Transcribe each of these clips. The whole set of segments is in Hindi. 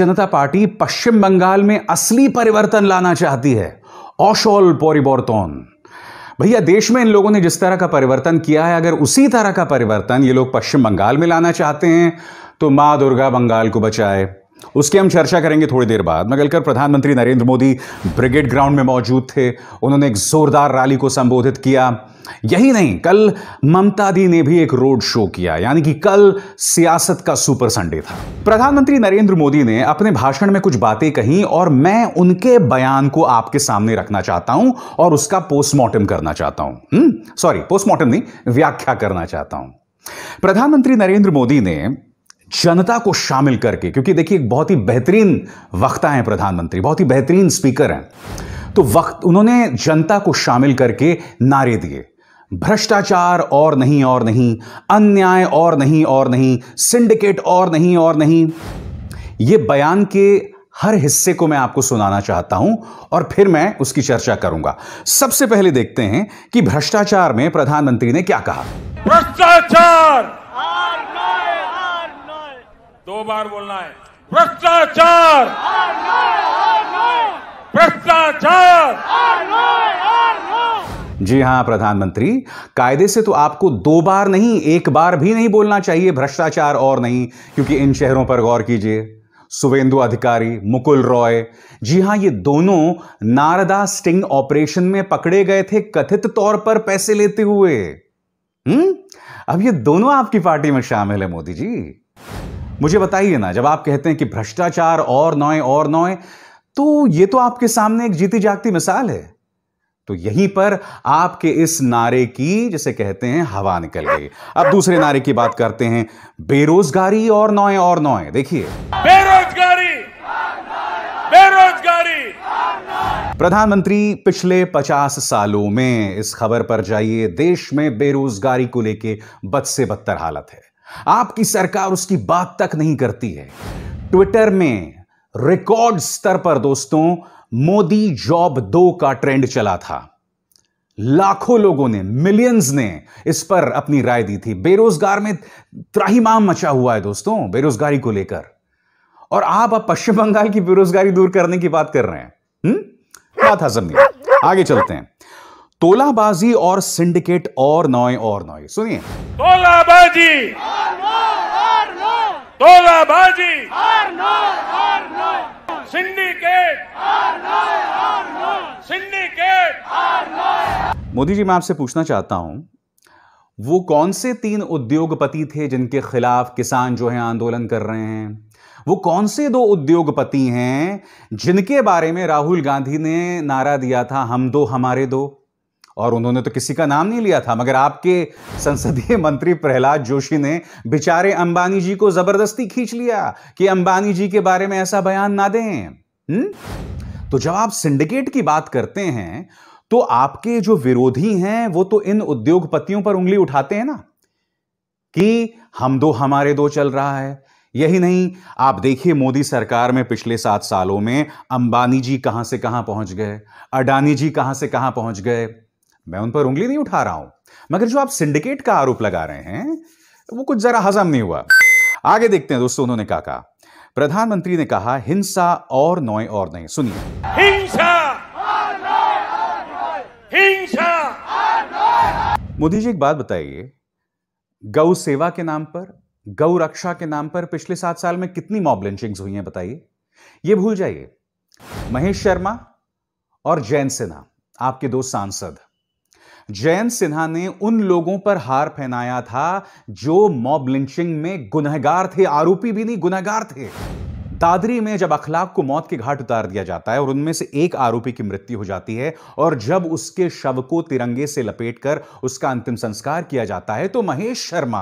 जनता पार्टी पश्चिम बंगाल में असली परिवर्तन लाना चाहती है औशोल पोरिबोर्तोन भैया देश में इन लोगों ने जिस तरह का परिवर्तन किया है अगर उसी तरह का परिवर्तन ये लोग पश्चिम बंगाल में लाना चाहते हैं तो माँ दुर्गा बंगाल को बचाए उसकी हम चर्चा करेंगे थोड़ी देर बाद मगर कर प्रधानमंत्री नरेंद्र मोदी ब्रिगेड ग्राउंड में मौजूद थे उन्होंने एक जोरदार रैली को संबोधित किया यही नहीं कल ममता दी ने भी एक रोड शो किया यानी कि कल सियासत का सुपर संडे था प्रधानमंत्री नरेंद्र मोदी ने अपने भाषण में कुछ बातें कही और मैं उनके बयान को आपके सामने रखना चाहता हूं और उसका पोस्टमार्टम करना चाहता हूं सॉरी पोस्टमार्टम हम्म, नहीं व्याख्या करना चाहता हूं प्रधानमंत्री नरेंद्र मोदी ने जनता को शामिल करके क्योंकि देखिए एक बहुत ही बेहतरीन वक्ता है प्रधानमंत्री बहुत ही बेहतरीन स्पीकर हैं तो वक्त उन्होंने जनता को शामिल करके नारे दिए भ्रष्टाचार और नहीं और नहीं अन्याय और नहीं और नहीं सिंडिकेट और नहीं और नहीं ये बयान के हर हिस्से को मैं आपको सुनाना चाहता हूं और फिर मैं उसकी चर्चा करूंगा सबसे पहले देखते हैं कि भ्रष्टाचार में प्रधानमंत्री ने क्या कहा भ्रष्टाचार दो बार बोलना है भ्रष्टाचार भ्रष्टाचार जी हां प्रधानमंत्री कायदे से तो आपको दो बार नहीं एक बार भी नहीं बोलना चाहिए भ्रष्टाचार और नहीं क्योंकि इन शहरों पर गौर कीजिए सुवेंदु अधिकारी मुकुल रॉय जी हां ये दोनों नारदा स्टिंग ऑपरेशन में पकड़े गए थे कथित तौर पर पैसे लेते हुए हम्म अब ये दोनों आपकी पार्टी में शामिल है मोदी जी मुझे बताइए ना जब आप कहते हैं कि भ्रष्टाचार और नॉय और नॉय तो ये तो आपके सामने एक जीती जागती मिसाल है तो यहीं पर आपके इस नारे की जिसे कहते हैं हवा निकल गई अब दूसरे नारे की बात करते हैं बेरोजगारी और नौए और नौए देखिए बेरोजगारी बेरोजगारी प्रधानमंत्री पिछले 50 सालों में इस खबर पर जाइए देश में बेरोजगारी को लेके बद से बदतर हालत है आपकी सरकार उसकी बात तक नहीं करती है ट्विटर में रिकॉर्ड स्तर पर दोस्तों मोदी जॉब दो का ट्रेंड चला था लाखों लोगों ने मिलियंस ने इस पर अपनी राय दी थी बेरोजगार में त्राहीमाम मचा हुआ है दोस्तों बेरोजगारी को लेकर और आप अब पश्चिम बंगाल की बेरोजगारी दूर करने की बात कर रहे हैं हुँ? हम्म? बात हजम नहीं आगे चलते हैं तोलाबाजी और सिंडिकेट और नॉय और नॉय सुनिए तोलाबाजी तोलाबाजी सिंडिकेट सिंडिकेट मोदी जी मैं आपसे पूछना चाहता हूं वो कौन से तीन उद्योगपति थे जिनके खिलाफ किसान जो है आंदोलन कर रहे हैं वो कौन से दो उद्योगपति हैं जिनके बारे में राहुल गांधी ने नारा दिया था हम दो हमारे दो और उन्होंने तो किसी का नाम नहीं लिया था मगर आपके संसदीय मंत्री प्रहलाद जोशी ने बेचारे अंबानी जी को जबरदस्ती खींच लिया कि अंबानी जी के बारे में ऐसा बयान ना दें हम्म? तो जब आप सिंडिकेट की बात करते हैं तो आपके जो विरोधी हैं वो तो इन उद्योगपतियों पर उंगली उठाते हैं ना कि हम दो हमारे दो चल रहा है यही नहीं आप देखिए मोदी सरकार में पिछले सात सालों में अंबानी जी कहां से कहां पहुंच गए अडानी जी कहां से कहां पहुंच गए मैं उन पर उंगली नहीं उठा रहा हूं मगर जो आप सिंडिकेट का आरोप लगा रहे हैं वो कुछ जरा हजम नहीं हुआ आगे देखते हैं दोस्तों उन्होंने क्या कहा प्रधानमंत्री ने कहा हिंसा और नोए और नहीं सुनिए हिंसा हिंसा मोदी जी एक बात बताइए गौ सेवा के नाम पर गौ रक्षा के नाम पर पिछले सात साल में कितनी मॉब लिंचिंग्स हुई हैं बताइए ये भूल जाइए महेश शर्मा और जैन सिन्हा आपके दो सांसद जयंत सिन्हा ने उन लोगों पर हार पहनाया था जो मॉब लिंचिंग में गुनहगार थे आरोपी भी नहीं गुनहगार थे दादरी में जब अखलाक को मौत के घाट उतार दिया जाता है और उनमें से एक आरोपी की मृत्यु हो जाती है और जब उसके शव को तिरंगे से लपेटकर उसका अंतिम संस्कार किया जाता है तो महेश शर्मा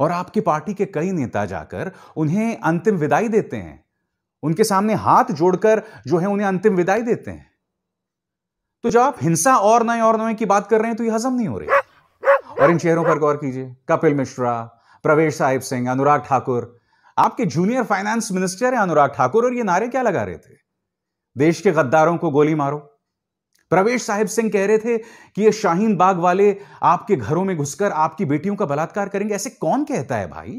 और आपकी पार्टी के कई नेता जाकर उन्हें अंतिम विदाई देते हैं उनके सामने हाथ जोड़कर जो है उन्हें अंतिम विदाई देते हैं तो जब आप हिंसा और नए और नए की बात कर रहे हैं तो ये हजम नहीं हो रही और इन चेहरों पर गौर कीजिए कपिल मिश्रा प्रवेश साहिब सिंह अनुराग ठाकुर आपके जूनियर फाइनेंस मिनिस्टर हैं अनुराग ठाकुर और ये नारे क्या लगा रहे थे देश के गद्दारों को गोली मारो प्रवेश साहिब सिंह कह रहे थे कि ये शाहीन बाग वाले आपके घरों में घुसकर आपकी बेटियों का बलात्कार करेंगे ऐसे कौन कहता है भाई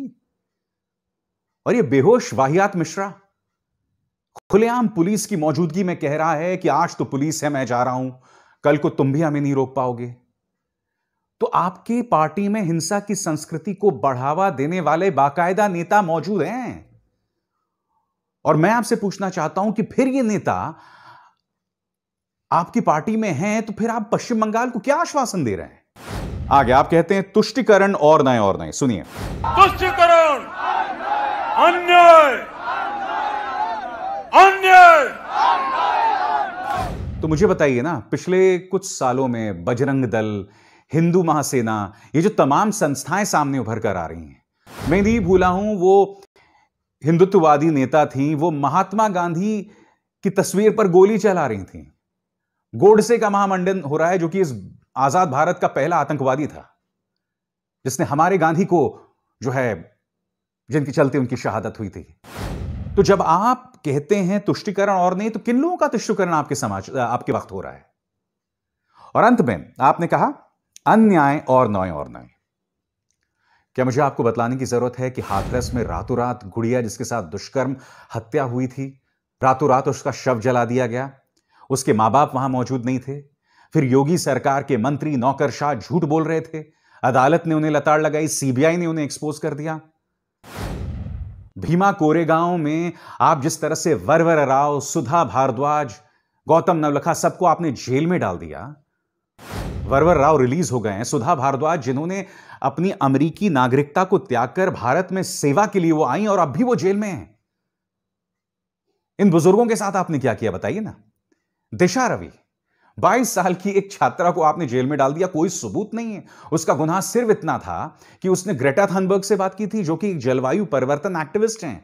और ये बेहोश वाहियात मिश्रा खुलेआम पुलिस की मौजूदगी में कह रहा है कि आज तो पुलिस है मैं जा रहा हूं कल को तुम भी हमें नहीं रोक पाओगे तो आपकी पार्टी में हिंसा की संस्कृति को बढ़ावा देने वाले बाकायदा नेता मौजूद हैं और मैं आपसे पूछना चाहता हूं कि फिर ये नेता आपकी पार्टी में हैं तो फिर आप पश्चिम बंगाल को क्या आश्वासन दे रहे हैं आगे आप कहते हैं तुष्टिकरण और नए और नए सुनिए तुष्टिकरण अन्याय अन्याय तो मुझे बताइए ना पिछले कुछ सालों में बजरंग दल हिंदू महासेना ये जो तमाम संस्थाएं सामने उभर कर आ रही हैं मैं नहीं भूला हूं वो हिंदुत्ववादी नेता थी वो महात्मा गांधी की तस्वीर पर गोली चला रही थी गोडसे का महामंडन हो रहा है जो कि इस आजाद भारत का पहला आतंकवादी था जिसने हमारे गांधी को जो है जिनके चलते उनकी शहादत हुई थी तो जब आप कहते हैं तुष्टिकरण और नहीं तो किन लोगों का तुष्टिकरण आपके समाज आपके वक्त हो रहा है और अंत में आपने कहा अन्याय और नय और नए क्या मुझे आपको बतलाने की जरूरत है कि हाथरस में रातों रात गुड़िया जिसके साथ दुष्कर्म हत्या हुई थी रातों रात उसका शव जला दिया गया उसके मां बाप वहां मौजूद नहीं थे फिर योगी सरकार के मंत्री नौकरशाह झूठ बोल रहे थे अदालत ने उन्हें लताड़ लगाई सीबीआई ने उन्हें एक्सपोज कर दिया भीमा कोरेगांव में आप जिस तरह से वरवर राव सुधा भारद्वाज गौतम नवलखा सबको आपने जेल में डाल दिया वरवर राव रिलीज हो गए हैं सुधा भारद्वाज जिन्होंने अपनी अमेरिकी नागरिकता को त्याग कर भारत में सेवा के लिए वो आई और अब भी वो जेल में हैं इन बुजुर्गों के साथ आपने क्या किया बताइए ना दिशा रवि 22 साल की एक छात्रा को आपने जेल में डाल दिया कोई सबूत नहीं है उसका गुनाह सिर्फ इतना था कि उसने ग्रेटा थनबर्ग से बात की थी जो कि जलवायु परिवर्तन एक्टिविस्ट हैं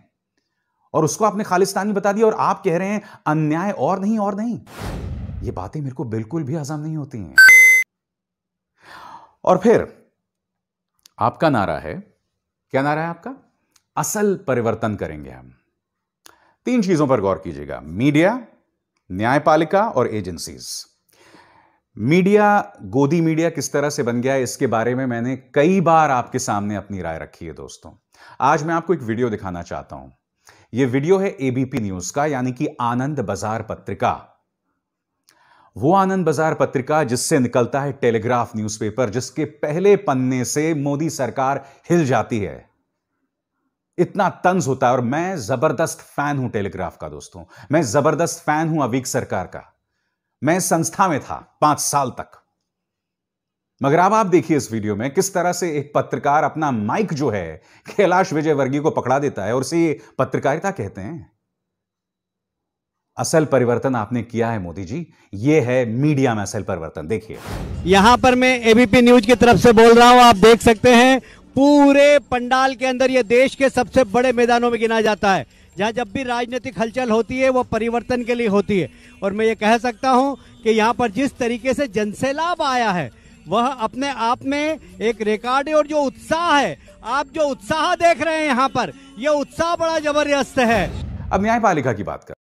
और उसको आपने खालिस्तानी बता दिया और आप कह रहे हैं अन्याय और नहीं और नहीं ये बातें मेरे को बिल्कुल भी हजम नहीं होती हैं और फिर आपका नारा है क्या नारा है आपका असल परिवर्तन करेंगे हम तीन चीजों पर गौर कीजिएगा मीडिया न्यायपालिका और एजेंसीज़ मीडिया गोदी मीडिया किस तरह से बन गया इसके बारे में मैंने कई बार आपके सामने अपनी राय रखी है दोस्तों आज मैं आपको एक वीडियो दिखाना चाहता हूं यह वीडियो है एबीपी न्यूज का यानी कि आनंद बाजार पत्रिका वो आनंद बाजार पत्रिका जिससे निकलता है टेलीग्राफ न्यूज़पेपर जिसके पहले पन्ने से मोदी सरकार हिल जाती है इतना तंज होता है और मैं जबरदस्त फैन हूं टेलीग्राफ का दोस्तों मैं जबरदस्त फैन हूं अवीक सरकार का मैं संस्था में था पांच साल तक मगर अब आप देखिए इस वीडियो में किस तरह से एक पत्रकार अपना माइक जो है कैलाश विजय वर्गी को पकड़ा देता है और उसे पत्रकारिता कहते हैं असल परिवर्तन आपने किया है मोदी जी ये है मीडिया में असल परिवर्तन देखिए यहां पर मैं एबीपी न्यूज की तरफ से बोल रहा हूं आप देख सकते हैं पूरे पंडाल के अंदर यह देश के सबसे बड़े मैदानों में गिना जाता है जहाँ जब भी राजनीतिक हलचल होती है वो परिवर्तन के लिए होती है और मैं ये कह सकता हूँ कि यहाँ पर जिस तरीके से जनसैलाब आया है वह अपने आप में एक रिकॉर्ड है और जो उत्साह है आप जो उत्साह देख रहे हैं यहाँ पर यह उत्साह बड़ा जबरदस्त है अब न्यायपालिका की बात कर